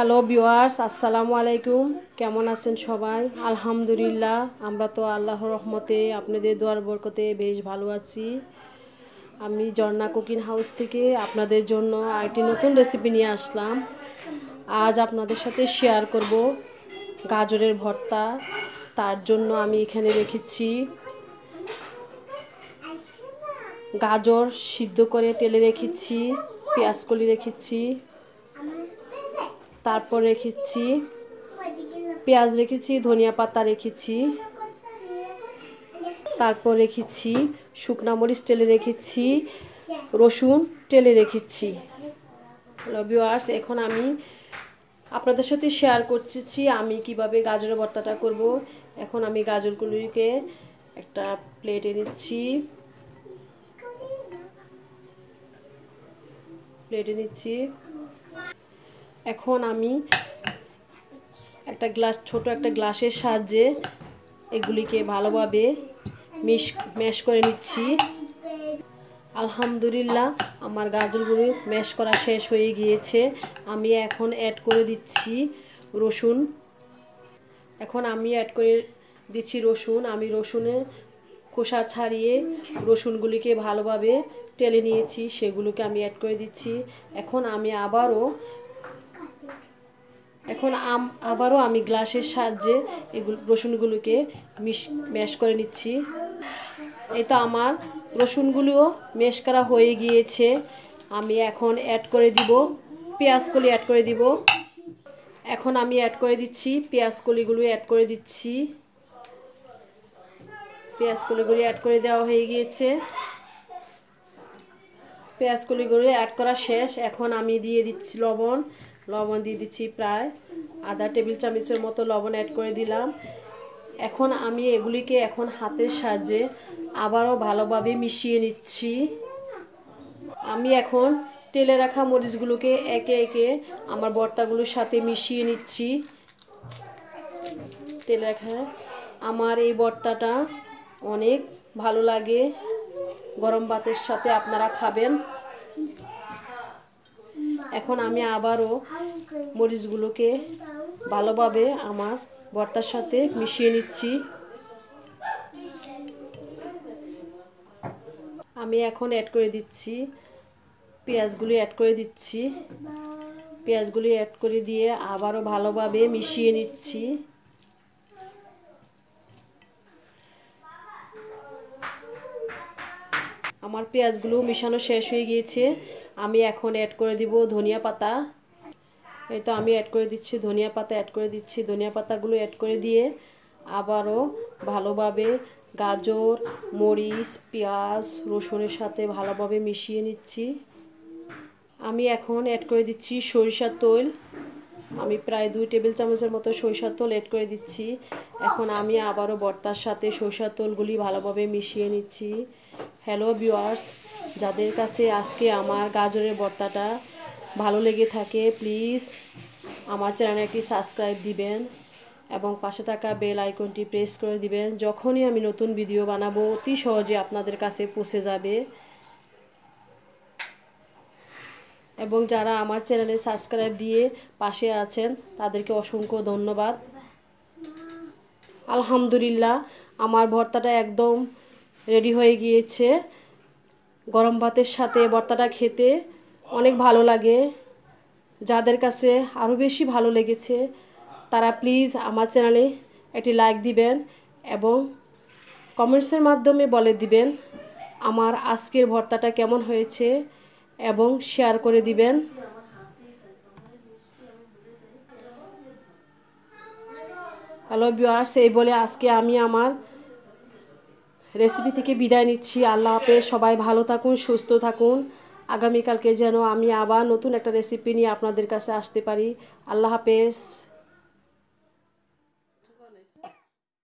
hello বিওয়ার্স আসসালামু আলাইকুম কেমন আছেন সবাই আলহামদুলিল্লাহ আমরা তো আল্লাহর রহমতে আপনাদের দোয়ার বরকতে বেশ ভালো আছি আমি জর্না কুকিং হাউস থেকে আপনাদের জন্য আরেকটি নতুন রেসিপি নিয়ে আসলাম আজ আপনাদের সাথে শেয়ার করব গাজরের ভর্তা তার জন্য আমি এখানে রেখেছি গাজর সিদ্ধ করে টেলে রেখেছি পেঁয়াজকলি রেখেছি তারপর রেখেছি পেঁয়াজ রেখেছি ধনিয়া পাতা রেখেছি তারপর রেখেছি শুকনা মরিচ টেলে রেখেছি রসুন টেলে রেখেছি রবিওয়ার্স এখন আমি আপনাদের সাথে শেয়ার করতেছি আমি কিভাবে গাজরের ভর্তাটা করব এখন আমি গাজরগুলিকে একটা প্লেটে নিচ্ছি প্লেটে নিচ্ছি এখন আমি একটা গ্লাস ছোট একটা গ্লাসের সাহায্যে এগুলিকে ভালোভাবে মিশ ম্যাশ করে নিচ্ছি আলহামদুলিল্লাহ আমার গাজরগুলো ম্যাশ করা শেষ হয়ে গিয়েছে আমি এখন অ্যাড করে দিচ্ছি রসুন এখন আমি অ্যাড করে দিচ্ছি রসুন আমি রসুনে খোসা ছাড়িয়ে রসুনগুলিকে ভালোভাবে টেলে নিয়েছি সেগুলোকে আমি অ্যাড করে দিচ্ছি এখন আমি আবারও এখন আম আবারও আমি গ্লাসের সাহায্যে এগুলো রসুনগুলোকে মিশ ম্যাশ করে নিচ্ছি এই তো আমার রসুনগুলিও মেশ করা হয়ে গিয়েছে আমি এখন অ্যাড করে দিব পেঁয়াজকলি অ্যাড করে দিব এখন আমি অ্যাড করে দিচ্ছি পেঁয়াজকলিগুলো অ্যাড করে দিচ্ছি পেঁয়াজকলিগুলি অ্যাড করে দেওয়া হয়ে গিয়েছে পেঁয়াজকলিগুলি অ্যাড করা শেষ এখন আমি দিয়ে দিচ্ছি লবণ লবণ দিয়ে দিচ্ছি প্রায় আধা টেবিল চামচের মতো লবণ অ্যাড করে দিলাম এখন আমি এগুলিকে এখন হাতের সাহায্যে আবারও ভালোভাবে মিশিয়ে নিচ্ছি আমি এখন তেলে রাখা মরিচগুলোকে একে একে আমার বর্তাগুলোর সাথে মিশিয়ে নিচ্ছি তেলে রাখা আমার এই বর্তাটা অনেক ভালো লাগে গরম ভাতের সাথে আপনারা খাবেন এখন আমি আবারও মরিচগুলোকে ভালোভাবে আমার ভর্তার সাথে মিশিয়ে নিচ্ছি আমি এখন অ্যাড করে দিচ্ছি পেঁয়াজগুলি অ্যাড করে দিচ্ছি পেঁয়াজগুলি অ্যাড করে দিয়ে আবারও ভালোভাবে মিশিয়ে নিচ্ছি আমার পেঁয়াজগুলো মেশানো শেষ হয়ে গিয়েছে আমি এখন অ্যাড করে দিব ধনিয়া পাতা এই তো আমি অ্যাড করে দিচ্ছি ধনিয়া পাতা অ্যাড করে দিচ্ছি ধনিয়া পাতাগুলো অ্যাড করে দিয়ে আবারও ভালোভাবে গাজর মরিচ পেঁয়াজ রসুনের সাথে ভালোভাবে মিশিয়ে নিচ্ছি আমি এখন অ্যাড করে দিচ্ছি সরিষার তৈল আমি প্রায় দুই টেবিল চামচের মতো সরিষার তোল এড করে দিচ্ছি এখন আমি আবারও বর্তার সাথে সরিষার তোলগুলি ভালোভাবে মিশিয়ে নিচ্ছি হ্যালো ভিওয়ার্স যাদের কাছে আজকে আমার গাজরের বর্তাটা ভালো লেগে থাকে প্লিজ আমার চ্যানেলে একটি সাবস্ক্রাইব দিবেন এবং পাশে থাকা বেল আইকনটি প্রেস করে দিবেন যখনই আমি নতুন ভিডিও বানাবো অতি সহজে আপনাদের কাছে পৌঁছে যাবে এবং যারা আমার চ্যানেলে সাবস্ক্রাইব দিয়ে পাশে আছেন তাদেরকে অসংখ্য ধন্যবাদ আলহামদুলিল্লাহ আমার ভর্তাটা একদম রেডি হয়ে গিয়েছে গরম ভাতের সাথে ভর্তাটা খেতে অনেক ভালো লাগে যাদের কাছে আরও বেশি ভালো লেগেছে তারা প্লিজ আমার চ্যানেলে একটি লাইক দিবেন এবং কমেন্টসের মাধ্যমে বলে দিবেন আমার আজকের ভর্তাটা কেমন হয়েছে এবং শেয়ার করে দিবেন হ্যালো বিওয়ার্স এই বলে আজকে আমি আমার রেসিপি থেকে বিদায় নিচ্ছি আল্লাহ হাফেজ সবাই ভালো থাকুন সুস্থ থাকুন আগামীকালকে যেন আমি আবার নতুন একটা রেসিপি নিয়ে আপনাদের কাছে আসতে পারি আল্লাহ হাফেজ